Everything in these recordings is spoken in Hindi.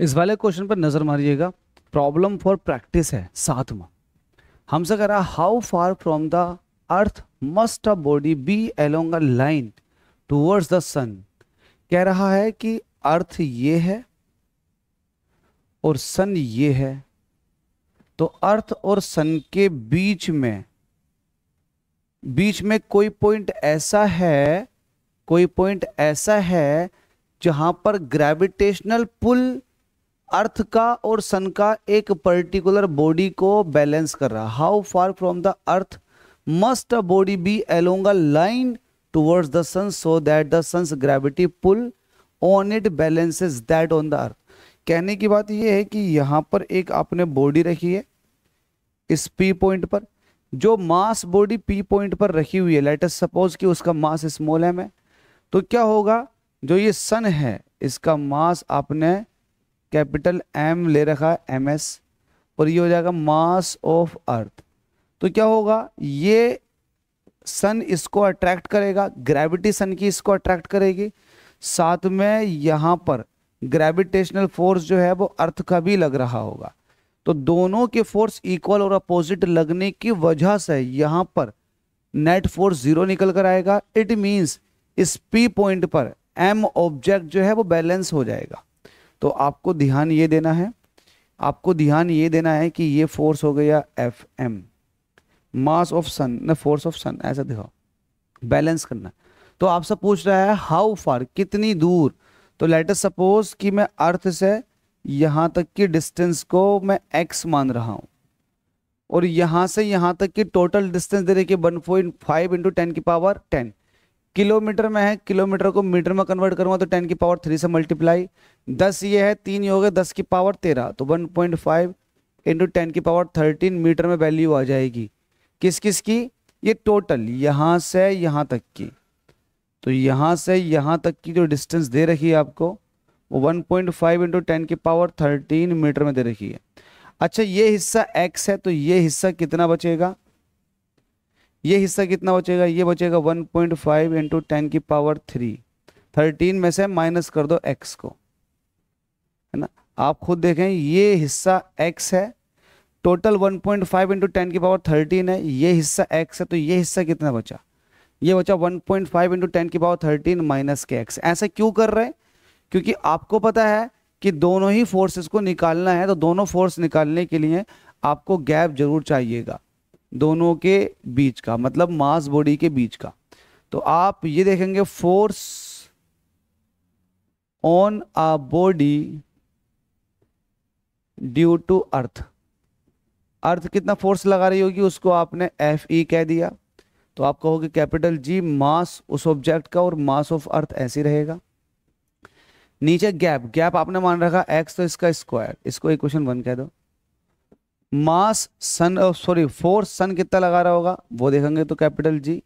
इस वाले क्वेश्चन पर नज़र मारिएगा प्रॉब्लम फॉर प्रैक्टिस है सातवा हमसे कह रहा how far from the earth must a body be along a line towards the sun कह रहा है कि अर्थ ये है और सन ये है तो अर्थ और सन के बीच में बीच में कोई पॉइंट ऐसा है कोई पॉइंट ऐसा है जहां पर ग्रेविटेशनल पुल अर्थ का और सन का एक पर्टिकुलर बॉडी को बैलेंस कर रहा how far from the earth must a body be along a line towards the sun so that the sun's gravity pull on it balance that on the earth कहने की बात यह है कि यहां पर एक आपने बॉडी रखी है इस पी पॉइंट पर जो मास बॉडी पी पॉइंट पर रखी हुई है लेटेस्ट सपोज कि उसका मास स्मॉल है मैं तो क्या होगा जो ये सन है इसका मास आपने कैपिटल एम ले रखा है एम एस और ये हो जाएगा मास ऑफ अर्थ तो क्या होगा ये सन इसको अट्रैक्ट करेगा ग्रेविटी सन की इसको अट्रैक्ट करेगी साथ में यहाँ पर ग्रेविटेशनल फोर्स जो है वो अर्थ का भी लग रहा होगा तो दोनों के फोर्स इक्वल और अपोजिट लगने की वजह से यहाँ पर नेट फोर्स जीरो निकल कर आएगा इट मीन्स इस पी पॉइंट पर एम ऑब्जेक्ट जो है वो बैलेंस हो जाएगा तो आपको ध्यान ये देना है आपको ध्यान ये देना है कि ये फोर्स हो गया F M mass of sun न फोर्स ऑफ सन ऐसा दिखाओ बैलेंस करना तो आपसे पूछ रहा है हाउ फार कितनी दूर तो लेट अस सपोज कि मैं अर्थ से यहां तक की डिस्टेंस को मैं एक्स मान रहा हूं और यहां से यहां तक की टोटल डिस्टेंस दे रही है one point five into ten की पावर टेन किलोमीटर में है किलोमीटर को मीटर में कन्वर्ट करूँगा तो टेन की पावर थ्री से मल्टीप्लाई दस ये है तीन ये हो गए दस की पावर तेरह तो one point five into ten की पावर थर्टीन मीटर में वैल्यू आ जाएगी किस किस की ये टोटल यहाँ से यहाँ तक की तो यहाँ से यहाँ तक की जो डिस्टेंस दे रखी है आपको वो one point five into ten की पावर थर्टीन मीटर में दे रखी है अच्छा ये हिस्सा एक्स है तो ये हिस्सा कितना बचेगा ये हिस्सा कितना बचेगा ये बचेगा 1.5 पॉइंट फाइव इंटू टेन की पावर थ्री थर्टीन में से माइनस कर दो एक्स को है ना आप खुद देखें ये हिस्सा एक्स है total 1.5 point five into ten की पावर थर्टीन है ये हिस्सा एक्स है तो ये हिस्सा कितना बचा ये बचा 1.5 पॉइंट फाइव इंटू टेन की पावर थर्टीन माइनस के एक्स ऐसा क्यों कर रहे हैं क्योंकि आपको पता है कि दोनों ही फोर्सेस को निकालना है तो दोनों फोर्स निकालने के लिए आपको गैप जरूर चाहिएगा दोनों के बीच का मतलब मास बॉडी के बीच का तो आप ये देखेंगे force on a body due to earth earth कितना फोर्स लगा रही होगी उसको आपने एफ ई कह दिया तो आप कहोगे कैपिटल जी मास उस ऑब्जेक्ट का और मास ऑफ अर्थ ऐसे रहेगा नीचे गैप गैप आपने मान रखा एक्स तो इसका स्क्वायर इसको इक्वेशन वन कह दो मास सन सॉरी फोर्स सन कितना लगा रहा होगा वो देखेंगे तो कैपिटल जी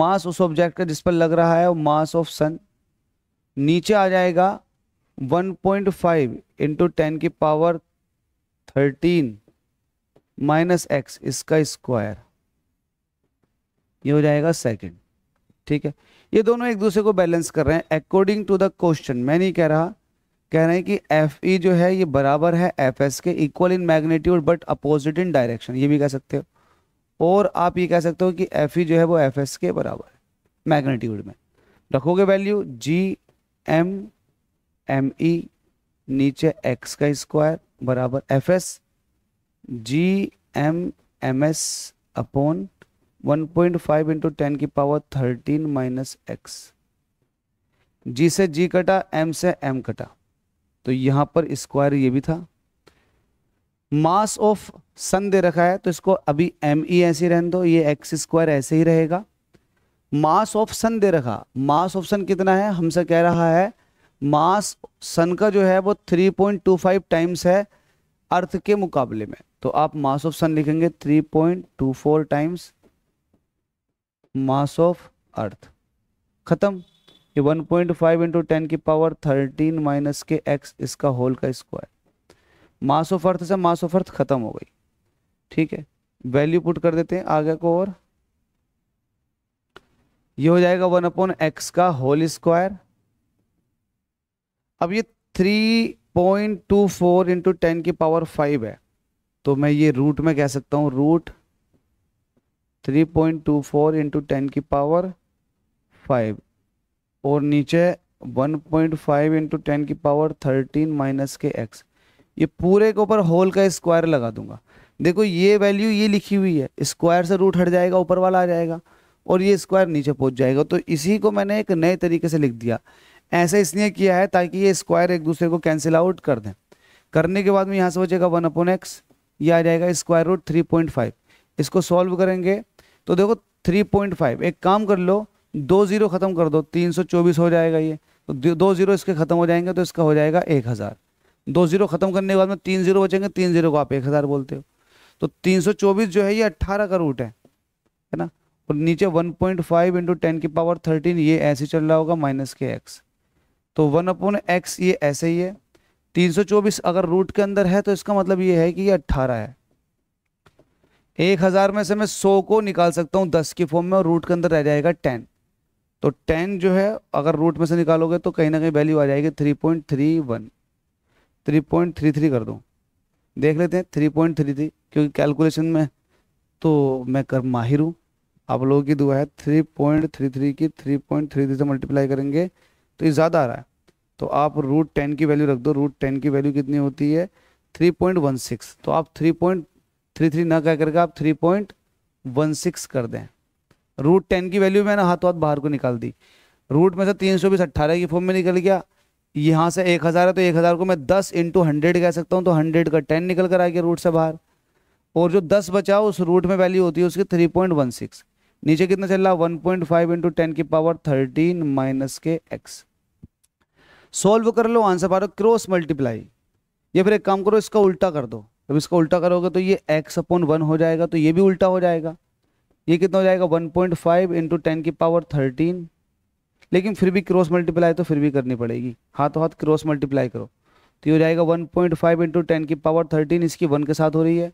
मास उस ऑब्जेक्ट का जिस पर लग रहा है मास ऑफ सन नीचे आ जाएगा 1.5 पॉइंट फाइव इंटू टेन की पावर 13 माइनस एक्स इसका स्क्वायर ये हो जाएगा सेकंड ठीक है ये दोनों एक दूसरे को बैलेंस कर रहे हैं अकॉर्डिंग टू द क्वेश्चन मैं नहीं कह रहा कह रहे हैं कि एफ ई जो है ये बराबर है एफ एस के equal in magnitude but opposite in direction ये भी कह सकते हो और आप ये कह सकते हो कि एफ ई जो है वो एफ एस के बराबर है मैग्नेट्यूड में रखोगे value G M M E नीचे एक्स का स्क्वायर बराबर F S G M M S upon one point five into ten की power thirteen minus X G से जी कटा एम से एम कटा तो यहां पर स्क्वायर ये भी था मास ऑफ सन दे रखा है तो इसको अभी एम ई e ऐसे रहने दो ये एक्स स्क्वायर ऐसे ही रहेगा मास ऑफ सन दे रखा मास ऑफ सन कितना है हमसे कह रहा है मास सन का जो है वो 3.25 टाइम्स है अर्थ के मुकाबले में तो आप मास ऑफ सन लिखेंगे 3.24 टाइम्स मास ऑफ अर्थ खत्म ये 1.5 पॉइंट फाइव इंटू टेन की पावर 13 माइनस के एक्स इसका होल का स्क्वायर मास ऑफ अर्थ से मास ऑफ अर्थ खत्म हो गई ठीक है वैल्यू पुट कर देते हैं आगे को और ये हो जाएगा वन अपॉन एक्स का होल स्क्वायर अब ये three point two four into ten की पावर फाइव है तो मैं ये रूट में कह सकता हूँ root three point two four into ten की पावर फाइव और नीचे 1.5 पॉइंट फाइव इंटू टेन की पावर 13 माइनस के एक्स ये पूरे के ऊपर होल का स्क्वायर लगा दूंगा देखो ये वैल्यू ये लिखी हुई है स्क्वायर से रूट हट जाएगा ऊपर वाला आ जाएगा और ये स्क्वायर नीचे पहुंच जाएगा तो इसी को मैंने एक नए तरीके से लिख दिया ऐसा इसलिए किया है ताकि ये स्क्वायर एक दूसरे को कैंसिल आउट कर दें करने के बाद में यहाँ से बचेगा वन अपॉन एक्स ये आ जाएगा square root three point five इसको सॉल्व करेंगे तो देखो थ्री पॉइंट फाइव एक काम कर लो दो ज़ीरो ख़त्म कर दो तीन सौ चौबीस हो जाएगा ये तो दो ज़ीरो इसके ख़त्म हो जाएंगे तो इसका हो जाएगा एक हज़ार दो ज़ीरो ख़त्म करने के बाद में तीन ज़ीरो बचेंगे तीन ज़ीरो को आप एक हज़ार बोलते हो तो तीन सौ चौबीस जो है ये अट्ठारह का रूट है है ना और नीचे one point five into ten की पावर थर्टीन ये ऐसे चल रहा होगा माइनस के एक्स तो वन अपॉन एक्स ये ऐसे ही है तीन सौ चौबीस अगर रूट के अंदर है तो इसका मतलब ये है कि ये अट्ठारह है एक हज़ार में से मैं सौ को निकाल सकता हूँ दस के फॉर्म में और रूट के अंदर रह जाएगा टेन तो टेन जो है अगर रूट में से निकालोगे तो कहीं ना कहीं वैल्यू आ जाएगी three point three one three point three three कर दूँ देख लेते हैं थ्री पॉइंट थ्री थ्री क्योंकि कैलकुलेशन में तो मैं कर माहिर हूँ आप लोगों की दुआ है थ्री पॉइंट थ्री थ्री की थ्री पॉइंट थ्री थ्री से मल्टीप्लाई करेंगे तो ये ज़्यादा आ रहा है तो आप रूट टेन की वैल्यू रख दो रूट टेन की वैल्यू कितनी होती है थ्री पॉइंट वन सिक्स तो आप थ्री पॉइंट थ्री थ्री ना कह करके आप थ्री पॉइंट वन सिक्स कर दें रूट टेन की वैल्यू मैंने हाथों हाथ बाहर को निकाल दी रूट में से तीन सौ बीस अट्ठारह की फॉर्म में निकल गया यहाँ से एक हज़ार है तो एक हज़ार को मैं दस इंटू हंड्रेड कह सकता हूँ तो हंड्रेड का टेन निकल कर आ गया रूट से बाहर और जो दस बचा उस रूट में वैल्यू होती है उसकी थ्री पॉइंट वन सिक्स नीचे कितना चल रहा one point five into ten की पावर थर्टीन माइनस के एक्स सॉल्व कर लो आंसर पा क्रॉस मल्टीप्लाई या फिर एक काम करो इसका उल्टा कर दो जब इसका उल्टा करोगे तो ये एक्स अपॉन वन हो जाएगा तो ये भी उल्टा हो जाएगा ये कितना हो जाएगा 1.5 पॉइंट फाइव इंटू टेन की पावर थर्टीन लेकिन फिर भी क्रॉस मल्टीप्लाई तो फिर भी करनी पड़ेगी हाथों हाथ क्रॉस मल्टीप्लाई करो तो ये हो जाएगा 1.5 पॉइंट फाइव इंटू टेन की पावर थर्टीन इसकी वन के साथ हो रही है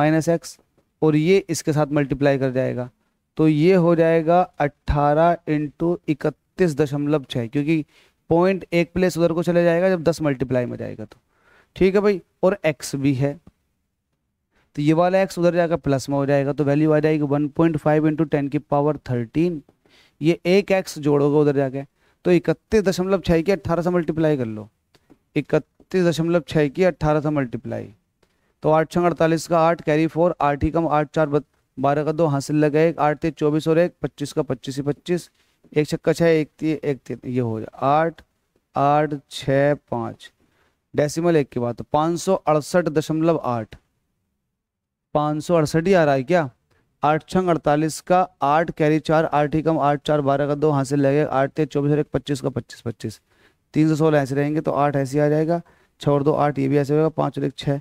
माइनस एक्स और ये इसके साथ मल्टीप्लाई कर जाएगा तो ये हो जाएगा अट्ठारह इंटू इकतीस दशमलव छः क्योंकि पॉइंट एक प्लेस उधर को चले जाएगा जब दस मल्टीप्लाई में जाएगा तो ठीक है भाई और एक्स भी है तो ये वाला एक्स उधर जाकर प्लस में हो जाएगा तो वैल्यू आ जाएगी one point five into ten की पावर थर्टीन ये एक एक्स जोड़ोगे उधर जाके तो इकतीस दशमलव छः की अट्ठारह से मल्टीप्लाई कर लो इकतीस दशमलव छः की अट्ठारह से मल्टीप्लाई तो आठ छः अड़तालीस का आठ कैरी फोर आठ ही कम आठ चार बारह का दो हासिल लगा एक आठ तीस चौबीस और एक पच्चीस का पच्चीस ही पच्चीस एक छक्का छः एक तीन एक तीन ये हो जाए आठ आठ छः पाँच डेसीमल एक की बात तो पाँच सौ अड़सठ दशमलव आठ पाँच सौ अड़सठ ही आ रहा है क्या आठ छंग अड़तालीस का आठ कैरी चार आठ ही कम आठ चार बारह का दो हासिल लगेगा आठ तेज चौबीस और एक पच्चीस का पच्चीस पच्चीस तीन सौ सोलह ऐसे रहेंगे तो आठ ऐसे आ जाएगा छः और दो आठ ये भी ऐसे होगा पाँच और एक छः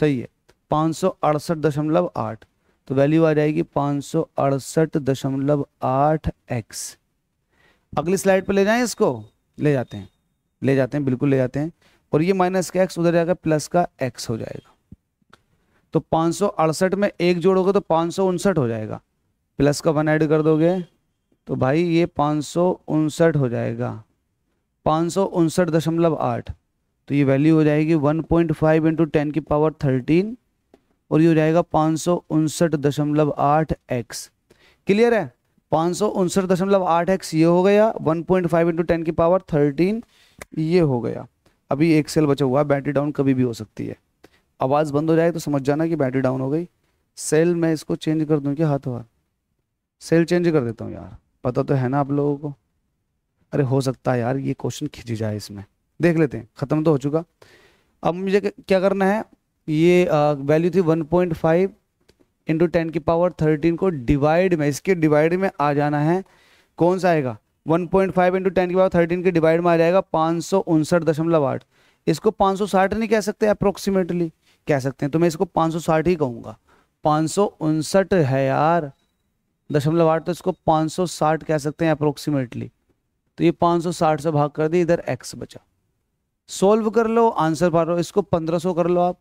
सही है पाँच सौ अड़सठ दशमलव आठ तो वैल्यू आ जाएगी पाँच सौ अड़सठ दशमलव आठ एक्स अगली स्लाइड पर ले जाएं इसको ले जाते हैं ले जाते हैं बिल्कुल ले जाते हैं और ये माइनस का एक्स उधर जाएगा प्लस का एक्स हो जाएगा तो पाँच में एक जोड़ोगे तो पाँच हो जाएगा प्लस का वन ऐड कर दोगे तो भाई ये पाँच हो जाएगा पाँच दशमलव आठ तो ये वैल्यू हो जाएगी 1.5 पॉइंट फाइव इंटू टेन की पावर 13 और ये हो जाएगा पाँच दशमलव आठ एक्स क्लियर है पाँच दशमलव आठ एक्स ये हो गया 1.5 पॉइंट फाइव इंटू टेन की पावर 13 ये हो गया अभी एक सेल बचा हुआ है बैटरी डाउन कभी भी हो सकती है आवाज़ बंद हो जाए तो समझ जाना कि बैटरी डाउन हो गई सेल मैं इसको चेंज कर दूँ क्या हाथों हाथ सेल चेंज कर देता हूँ यार पता तो है ना आप लोगों को अरे हो सकता है यार ये क्वेश्चन खींची जाए इसमें देख लेते हैं ख़त्म तो हो चुका अब मुझे क्या करना है ये वैल्यू थी 1.5 पॉइंट फाइव इंटू टेन की पावर 13 को डिवाइड में इसके डिवाइड में आ जाना है कौन सा आएगा 1.5 पॉइंट फाइव इंटू टेन की पावर 13 के डिवाइड में आ जाएगा पाँच इसको पाँच नहीं कह सकते अप्रोक्सीमेटली कह सकते हैं तो मैं इसको 560 ही कहूँगा पाँच है यार दशमलव आठ तो इसको 560 कह सकते हैं अप्रोक्सीमेटली तो ये 560 से भाग कर दी इधर एक्स बचा सोल्व कर लो आंसर पा लो इसको 1500 कर लो आप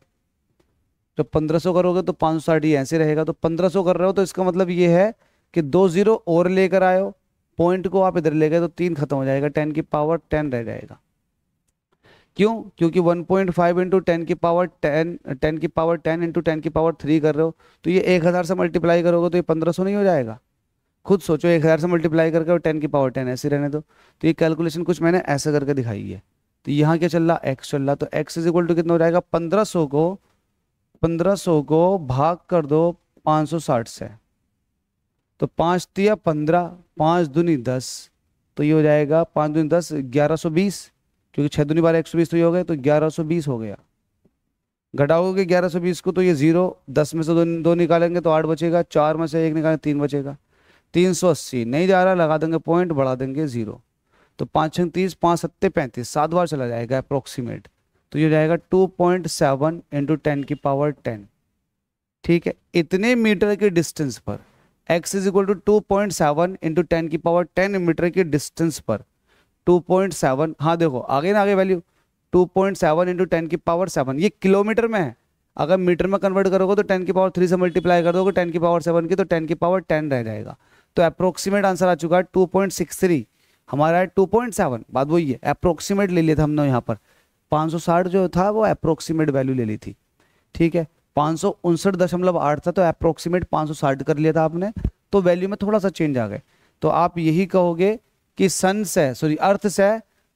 जब 1500 करोगे तो 560 ही ऐसे रहेगा तो 1500 कर रहे हो तो इसका मतलब ये है कि दो जीरो और लेकर आयो पॉइंट को आप इधर ले गए तो तीन खत्म हो जाएगा टेन की पावर टेन रह जाएगा क्यों क्योंकि 1.5 पॉइंट फाइव इंटू टेन की पावर 10 10 की पावर 10 इंटू टेन की पावर 3 कर रहे हो तो ये 1000 से मल्टीप्लाई करोगे तो ये 1500 नहीं हो जाएगा खुद सोचो 1000 से मल्टीप्लाई करके टेन की पावर 10 ऐसे रहने दो तो ये कैलकुलेशन कुछ मैंने ऐसे करके दिखाई है तो यहाँ क्या चल रहा एक्स चल रहा तो एक्स इज इक्वल टू कितना हो जाएगा पंद्रह को पंद्रह को भाग कर दो पाँच से तो पाँच तिया पंद्रह पाँच दूनी दस तो ये हो जाएगा पाँच दूनी दस ग्यारह सौ बीस क्योंकि छः दुनी बारह एक सौ बीस तो ये हो गए तो ग्यारह सौ बीस हो गया घटाओगे ग्यारह सौ बीस को तो ये जीरो दस में से दो दो निकालेंगे तो आठ बचेगा चार में से एक निकालेंगे तीन बचेगा तीन सौ अस्सी नहीं जा रहा लगा देंगे पॉइंट बढ़ा देंगे जीरो तो पाँच छः तीस पाँच सत्ते पैंतीस सात बार चला जाएगा अप्रोक्सीमेट तो ये जाएगा two point seven into ten की पावर टेन ठीक है इतने मीटर के डिस्टेंस पर X is equal to two point seven into ten की पावर टेन मीटर के डिस्टेंस पर टू पॉइंट सेवन हाँ देखो आगे ना आगे value two point seven into ten की पावर सेवन ये किलोमीटर में है अगर मीटर में कन्वर्ट करोगे तो टेन की पावर थ्री से मल्टीप्लाई कर दोगे टेन की पावर सेवन की तो टेन की पावर टेन रह जाएगा तो अप्रोक्सीमेट आंसर आ चुका है टू पॉइंट सिक्स थ्री हमारा है टू पॉइंट सेवन बात वही है अप्रोक्सीमेट ले लिया था हमने यहाँ पर पाँच सौ साठ जो था वो अप्रोक्सीमेट वैल्यू ले ली थी ठीक है पाँच सौ उनसठ दशमलव आठ था तो अप्रोक्सीमेट पाँच सौ साठ कर लिया था आपने तो वैल्यू में थोड़ा सा चेंज आ गए तो आप यही कहोगे कि सन से सॉरी अर्थ से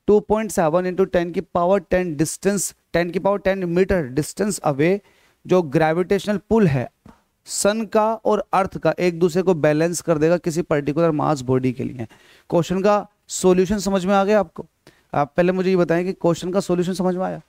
2.7 पॉइंट सेवन इंटू टेन की पावर 10 डिस्टेंस 10 की पावर 10 मीटर डिस्टेंस अवे जो ग्रेविटेशनल पुल है सन का और अर्थ का एक दूसरे को बैलेंस कर देगा किसी पर्टिकुलर मास बॉडी के लिए क्वेश्चन का सॉल्यूशन समझ में आ गया आपको आप पहले मुझे ये बताएं कि क्वेश्चन का सॉल्यूशन समझ में आया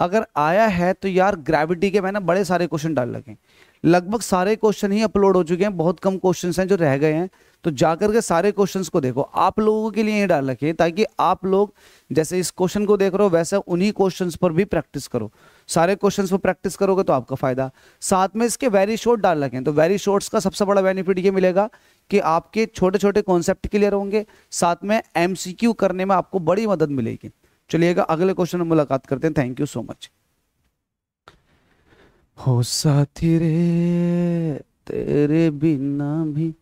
अगर आया है तो यार ग्रेविटी के मैंने बड़े सारे क्वेश्चन डाल लगे लगभग सारे क्वेश्चन ही अपलोड हो चुके हैं बहुत कम क्वेश्चंस हैं जो रह गए हैं तो जाकर के सारे क्वेश्चंस को देखो आप लोगों के लिए ये डाल रखे ताकि आप लोग जैसे इस क्वेश्चन को देख रहे हो वैसे उन्हीं क्वेश्चंस पर भी प्रैक्टिस करो सारे क्वेश्चन पर प्रैक्टिस करोगे तो आपका फायदा साथ में इसके वेरी शॉर्ट डाल रखें तो वेरी शॉर्ट्स का सबसे बड़ा बेनिफिट ये मिलेगा कि आपके छोटे छोटे कॉन्सेप्ट क्लियर होंगे साथ में एम करने में आपको बड़ी मदद मिलेगी चलिएगा अगले क्वेश्चन में मुलाकात करते हैं थैंक यू सो मच हो साथी रे तेरे बिना भी